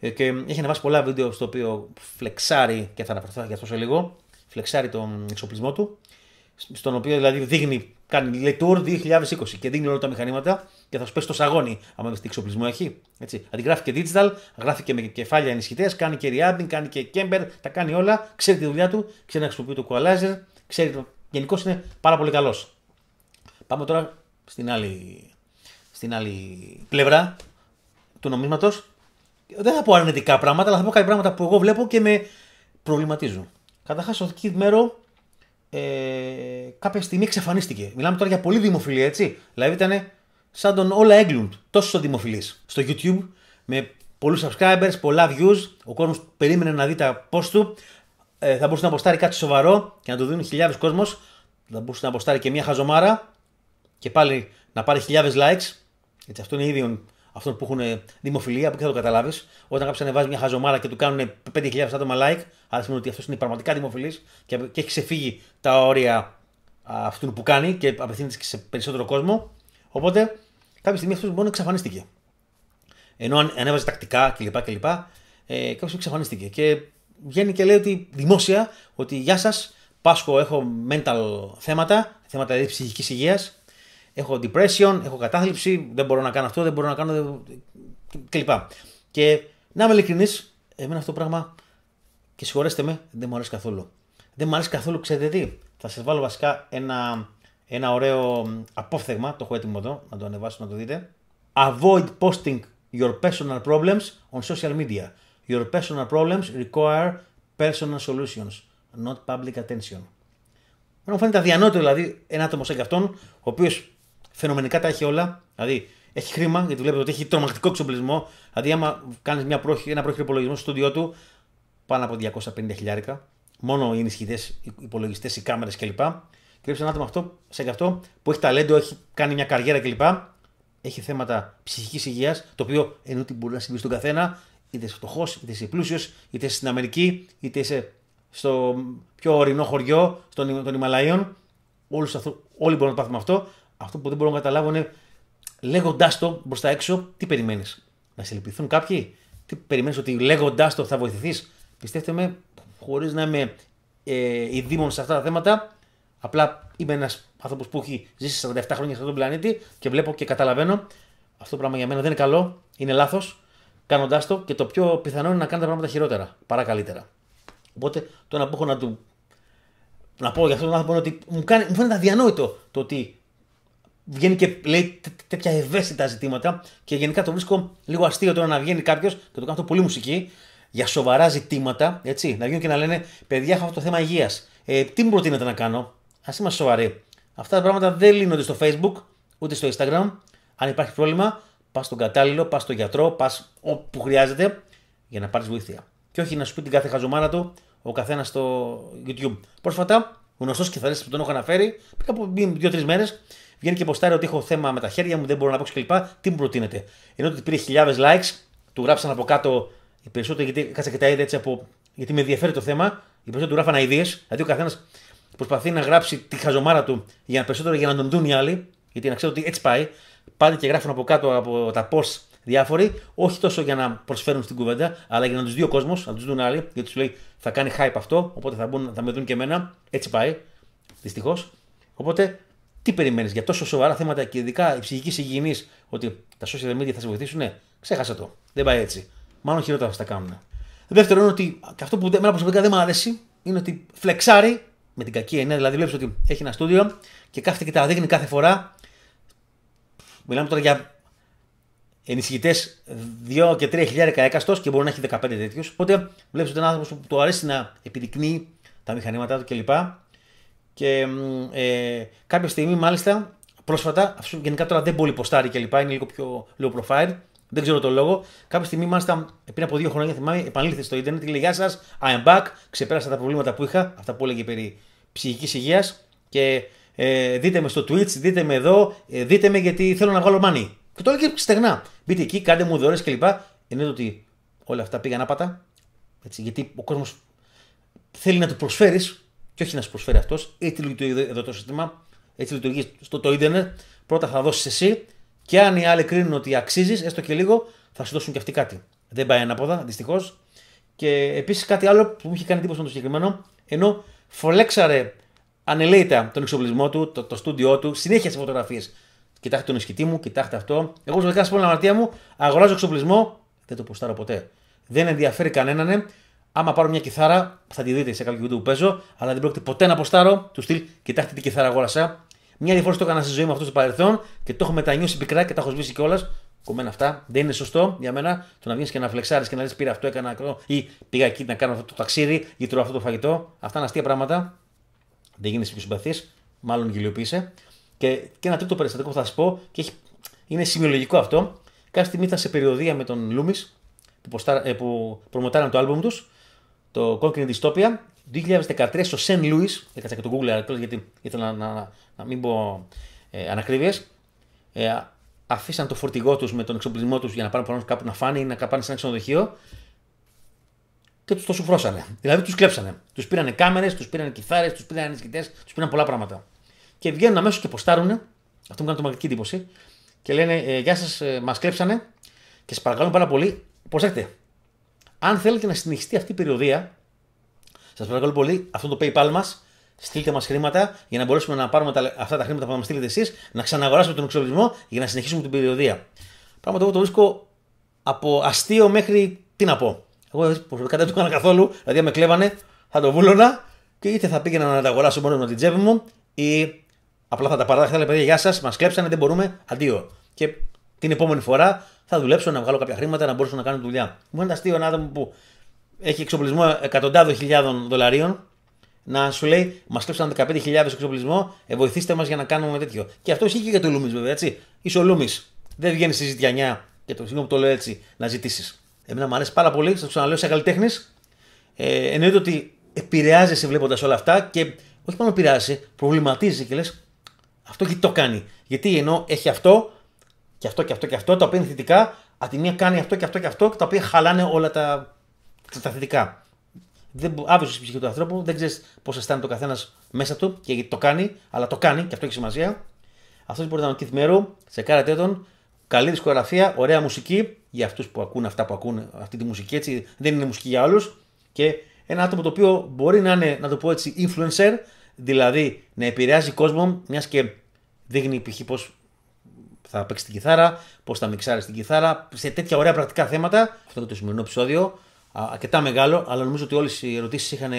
S1: ε, και έχει ανεβάσει πολλά βίντεο στο οποίο φλεξάρει, και θα αναφερθώ για αυτό σε λίγο, φλεξάρει τον εξοπλισμό του. Στον οποίο δηλαδή δείχνει, κάνει λέει, 2020 και δείχνει όλα τα μηχανήματα και θα σου πέσει το σαγόνι, άμα δεν τι εξοπλισμό έχει. Έτσι. Αντιγράφει και digital, γράφει και με κεφάλια ενισχυτές, κάνει και reabbing, κάνει και camber, τα κάνει όλα. Ξέρει τη δουλειά του, ξέρει να χρησιμοποιεί το equalizer, ξέρει το. Γενικώς είναι πάρα πολύ καλός. Πάμε τώρα στην άλλη, στην άλλη πλευρά του νομίσματος. Δεν θα πω αρνητικά πράγματα, αλλά θα πω κάποια πράγματα που εγώ βλέπω και με προβληματίζουν. Καταρχάς, ο Keith Μέρο ε, κάποια στιγμή εξαφανίστηκε. Μιλάμε τώρα για πολύ δημοφιλή, έτσι. Δηλαδή ήταν σαν τον Όλα Έγκλουντ, τόσο δημοφιλής. Στο YouTube, με πολλούς subscribers, πολλά views, ο κόσμος περίμενε να δει τα post του. Ε, θα μπορούσε να αποστάρει κάτι σοβαρό και να το δουν χιλιάδες κόσμος. Θα μπορούσε να αποστάρει και μια χαζομάρα και πάλι να πάρει χιλιάδες likes. Έτσι, αυτό είναι ίδιο αυτό που έχουν δημοφιλία, που και θα το καταλάβεις. Όταν κάποιος ανεβάζει μια χαζομάρα και του κάνουν 5.000 άτομα like, άρα σημαίνει ότι αυτός είναι πραγματικά δημοφιλής και, και έχει ξεφύγει τα όρια αυτού που κάνει και απευθύνεται και σε περισσότερο κόσμο. Οπότε κάποια στιγμή αυτός μόνο εξαφανίστηκε. Ενώ αν ανέβαζε τακτικά κλπ. κλπ ε, κάποιος εξαφανίστηκε. Και βγαίνει και λέει ότι δημόσια ότι γεια σας, Πάσχο, έχω mental θέματα, θέματα δηλαδή ψυχικής υγείας. Έχω depression, έχω κατάθλιψη, δεν μπορώ να κάνω αυτό, δεν μπορώ να κάνω. κλπ. Και να είμαι ειλικρινής, εμένα αυτό το πράγμα και συγχωρέστε με, δεν μου αρέσει καθόλου. Δεν μου αρέσει καθόλου, ξέρετε τι. Θα σας βάλω βασικά ένα ένα ωραίο απόφθεγμα, το έχω έτοιμο εδώ, να το ανεβάσω να το δείτε. Avoid posting your personal problems on social media. Your personal problems require personal solutions, not public attention. Μου φαίνεται αδιανόητο δηλαδή ένα άτομο σαν και αυτόν, ο οποίος φαινομενικά τα έχει όλα, δηλαδή έχει χρήμα, γιατί βλέπετε ότι έχει τρομακτικό εξοπλισμό. Δηλαδή, άμα κάνεις ένα πρόχειρο υπολογισμό στο στούντιό του, πάνω από 250 χιλιάρικα, μόνο οι ενισχυτές, οι υπολογιστές, οι κάμερες κλπ κρύψει ένα άτομο αυτό, σαν αυτό που έχει ταλέντο, έχει κάνει μια καριέρα κλπ. Έχει θέματα ψυχικής υγείας, το οποίο ενώ ότι μπορεί να συμβεί στον καθένα, είτε είσαι φτωχός, είτε είσαι πλούσιος, είτε είσαι στην Αμερική, είτε είσαι στο πιο ορεινό χωριό των, των Ιμαλαίων. όλοι μπορούν να το πάθουμε αυτό. Αυτό που δεν μπορούν να καταλάβουν, είναι λέγοντάς το μπροστά έξω, τι περιμένεις. Να σε λυπηθούν κάποιοι, τι περιμένεις ότι λέγοντάς το θα βοηθηθείς. Πιστέψτε με, χωρίς να είμαι ε, ειδήμων σε αυτά τα θέματα, Απλά είμαι ένας άνθρωπος που έχει ζήσει 47 χρόνια σε αυτόν τον πλανήτη και βλέπω και καταλαβαίνω. Αυτό το πράγμα για μένα δεν είναι καλό, είναι λάθος. Κάνοντάς το και το πιο πιθανό είναι να κάνει τα πράγματα χειρότερα παρά καλύτερα. Οπότε το να πω, να του... να πω για αυτόν τον άνθρωπο είναι ότι μου, κάνει, μου φαίνεται αδιανόητο το ότι βγαίνει και λέει τέτοια ευαίσθητα ζητήματα και γενικά το βρίσκω λίγο αστείο τώρα να βγαίνει κάποιος και το κάνω πολύ μουσική για σοβαρά ζητήματα, έτσι, να βγαίνουν και να λένε παιδιά έχω αυτό το θέμα υγείας. Ε, τι μου προτείνετε να κάνω, Ας είμαστε σοβαροί. Αυτά τα πράγματα δεν λύνονται στο Facebook ούτε στο Instagram. Αν υπάρχει πρόβλημα, πας στον κατάλληλο, πας στον γιατρό, πας όπου χρειάζεται για να πάρεις βοήθεια. Και όχι να σου πει την κάθε χαζομάρα του ο καθένας στο YouTube. Πρόσφατα, γνωστό και κυθαρίστη που τον έχω αναφέρει, πριν από δύο-τρει μέρες, βγαίνει και ποστάρει ότι έχω θέμα με τα χέρια μου, δεν μπορώ να παίξω κλπ. Τι μου προτείνετε. Ενώ ότι πήρε χιλιάδες likes, του γράψαν από κάτω οι περισσότεροι, γιατί κάτσε και τα είδε έτσι από. Γιατί με ενδιαφέρει το θέμα, οι περισσότεροι του γράφαν ιδέες, Δηλαδή ο καθένας προσπαθεί να γράψει τη χαζομάρα του για περισσότερο για να τον δουν οι άλλοι, γιατί να ξέρω ότι έτσι πάει. Πάνε και γράφουν από κάτω από τα πώ διάφοροι, όχι τόσο για να προσφέρουν στην κουβέντα, αλλά για να τους δει ο κόσμος, να τους δουν άλλοι, γιατί τους λέει θα κάνει hype αυτό, οπότε θα, θα με δουν και εμένα. Έτσι πάει. Δυστυχώς. Οπότε τι περιμένεις για τόσο σοβαρά θέματα και ειδικά η ψυχική υγιεινή, ότι τα social media θα σε βοηθήσουν, ναι, το. Δεν πάει έτσι. Μάλλον χειρότερα θα τα κάνουν. Δεύτερον, ότι αυτό που με προσωπικά δεν μου αρέσει είναι ότι φλεξάρει με την κακή έννοια. Δηλαδή, βλέπεις ότι έχει ένα στούντιο και κάθεται και τα δείχνει κάθε φορά. Μιλάμε τώρα για ενισχυτές 2 και 3 χιλιάρικα έκαστος και μπορεί να έχει 15 τέτοιους. Οπότε βλέπεις ότι ένα άνθρωπος που του αρέσει να επιδεικνύει τα μηχανήματά του κλπ. Και ε, κάποια στιγμή μάλιστα πρόσφατα, αφού γενικά τώρα δεν πολύ ποστάρει κλπ. Είναι λίγο πιο low profile. Δεν ξέρω τον λόγο. Κάποια στιγμή, μάλιστα, πριν από δύο χρόνια, θυμάμαι, επανήλθε στο Ιντερνετ και λέει: Γεια σας, I am back. Ξεπέρασα τα προβλήματα που είχα, αυτά που έλεγε περί ψυχικής υγείας. και ε, δείτε με στο Twitch, δείτε με εδώ, ε, δείτε με γιατί θέλω να βγάλω money Και το λέω και στεγνά. Μπείτε εκεί, κάντε μου δωρεέ κλπ. Είναι ότι όλα αυτά πήγαν άπατα. Έτσι, γιατί ο κόσμος θέλει να του προσφέρεις και όχι να σου προσφέρει αυτός. Έτσι λειτουργεί εδώ το σύστημα. Έτσι λειτουργεί στο το Ιντερνετ. Πρώτα θα δώσεις εσύ και αν οι άλλοι κρίνουν ότι αξίζεις, έστω και λίγο, θα σου δώσουν και αυτοί κάτι. Δεν πάει ανάποδα, δυστυχώς. Και επίσης κάτι άλλο που μου είχε κάνει εντύπωση με το συγκεκριμένο, ενώ φολέξαρε ανελέητα τον εξοπλισμό του, το, το στούντιό του, συνέχεια σε φωτογραφίες. Κοιτάξτε τον ισχυτή μου, κοιτάξτε αυτό. Εγώ προσωπικά στην αμαρτία μου αγοράζω εξοπλισμό, δεν το ποστάρω ποτέ. Δεν ενδιαφέρει κανέναν. Ναι. Άμα πάρω μια κιθάρα, θα τη δείτε σε κάποιο βίντεο που παίζω, αλλά δεν πρόκειται ποτέ να αποστάρω του στυλ. Κοιτάξτε τι κιθάρα αγόρασα. Μια διαφορά το έκανα στη ζωή μου αυτό στο παρελθόν και το έχω μετανιώσει πικρά και τα έχω σβήσει κιόλας κομμένα αυτά. Δεν είναι σωστό για μένα το να βγεις και να φλεξάρεις και να λες πήρα αυτό, έκανα αυτό ή πήγα εκεί να κάνω αυτό το ταξίδι ή τρώω αυτό το φαγητό. Αυτά είναι αστεία πράγματα. Δεν γίνει πιο συμπαθής, μάλλον γελιοποιείσαι. Και, και ένα τρίτο περιστατικό που θα σας πω και έχει, είναι σημειολογικό αυτό. Κάποια στιγμή ήταν σε περιοδία με τον Λούμι που, ε, που προμοτάραν το album τους, το Conquering Dystopia, 2013 στο Σεν Λούις. Έκατσα και το Google γιατί ήθελα να, να, να μην πω ε, ανακρίβειες. Ε, αφήσαν το φορτηγό τους με τον εξοπλισμό τους για να πάνε πάνω κάπου να φάνε ή να πάνε σε ένα ξενοδοχείο και τους το σουφρώσανε. Δηλαδή τους κλέψανε. Τους πήραν κάμερες, τους πήραν κιθάρες, τους πήραν ανισχυτέ, του πήραν πολλά πράγματα. Και βγαίνουν αμέσως και ποστάρουν, αυτό μου κάνει τρομακτική εντύπωση, και λένε «Ε, Γεια σας, ε, μας κλέψανε και σας παρακαλώ πάρα πολύ, προσέξτε. Αν θέλετε να συνεχιστεί αυτή η περιοδία, σας παρακαλώ πολύ, αυτό το PayPal μας Στείλτε μας χρήματα για να μπορέσουμε να πάρουμε αυτά τα χρήματα που θα μας στείλετε εσείς, να ξαναγοράσουμε τον εξοπλισμό για να συνεχίσουμε την περιοδία. Πράγμα το το βρίσκω από αστείο μέχρι τι να πω. Εγώ προσωπικά δεν το έκανα καθόλου, δηλαδή με κλέβανε θα το βούλωνα και είτε θα πήγαινα να τα αγοράσω μόνο με την τσέπη μου ή απλά θα τα παράδεχα. Θα παιδιά, γεια σας, μας κλέψανε, δεν μπορούμε, αντίο. Και την επόμενη φορά θα δουλέψω να βγάλω κάποια χρήματα να μπορέσω να κάνω δουλειά. Μου ένα αστείο ένα άτομο που έχει εξοπλισμό εκατοντάδων χιλιάδων δολαρίων να σου λέει Μας κλέψαν 15.000 εξοπλισμό, ε, βοηθήστε μας για να κάνουμε τέτοιο. Και αυτό ισχύει και για το Λούμις, βέβαια. Έτσι. Είσαι ο Λούμις. Δεν βγαίνει στη ζητιανιά και το συγγνώμη που το λέω έτσι να ζητήσεις. Εμένα μου αρέσει πάρα πολύ, σα το ξαναλέω, σε καλλιτέχνη. Ε, εννοείται ότι επηρεάζεσαι βλέποντας όλα αυτά και όχι μόνο επηρεάζει, προβληματίζει και λες αυτό γιατί το κάνει. Γιατί ενώ έχει αυτό και αυτό και αυτό και αυτό, τα οποία είναι θετικά, από τη μία κάνει αυτό και αυτό και αυτό, τα οποία χαλάνε όλα τα, τα θετικά. Δεν η ψυχή του ανθρώπου, δεν ξέρεις πώς αισθάνεται ο καθένας μέσα του και γιατί το κάνει, αλλά το κάνει και αυτό έχει σημασία. Αυτός μπορεί λοιπόν να είναι ο Keith Μέρου, σε κάρατε τέτον. Καλή δισκογραφία, ωραία μουσική για αυτούς που ακούν αυτά που ακούν αυτή τη μουσική. Έτσι δεν είναι μουσική για άλλου. Και ένα άτομο το οποίο μπορεί να είναι, να το πω έτσι, influencer, δηλαδή να επηρεάζει κόσμο, μιας και δείχνει π.χ. πώς θα παίξει την κιθάρα, πώς θα μιξάρει την κιθάρα, σε τέτοια ωραία πρακτικά θέματα. Αυτό το σημερινό επεισόδιο αρκετά μεγάλο, αλλά νομίζω ότι όλες οι ερωτήσεις είχαν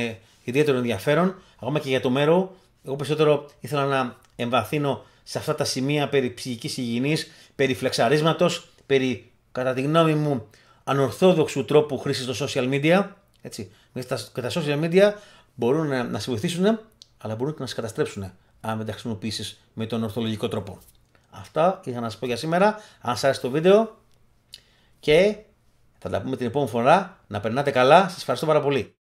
S1: ιδιαίτερο ενδιαφέρον. Ακόμα και για το μέρο, εγώ περισσότερο ήθελα να εμβαθύνω σε αυτά τα σημεία περί ψυχικής υγιεινής, περί φλεξαρίσματος, περί κατά τη γνώμη μου ανορθόδοξου τρόπου χρήσης των social media. Έτσι. Και τα social media μπορούν να, να σε βοηθήσουν, αλλά μπορούν και να σε καταστρέψουν αν δεν τα χρησιμοποιήσεις με τον ορθολογικό τρόπο. Αυτά είχα να σας πω για σήμερα. Αν σας άρεσε το βίντεο και θα τα πούμε την επόμενη φορά. Να περνάτε καλά. Σας ευχαριστώ πάρα πολύ.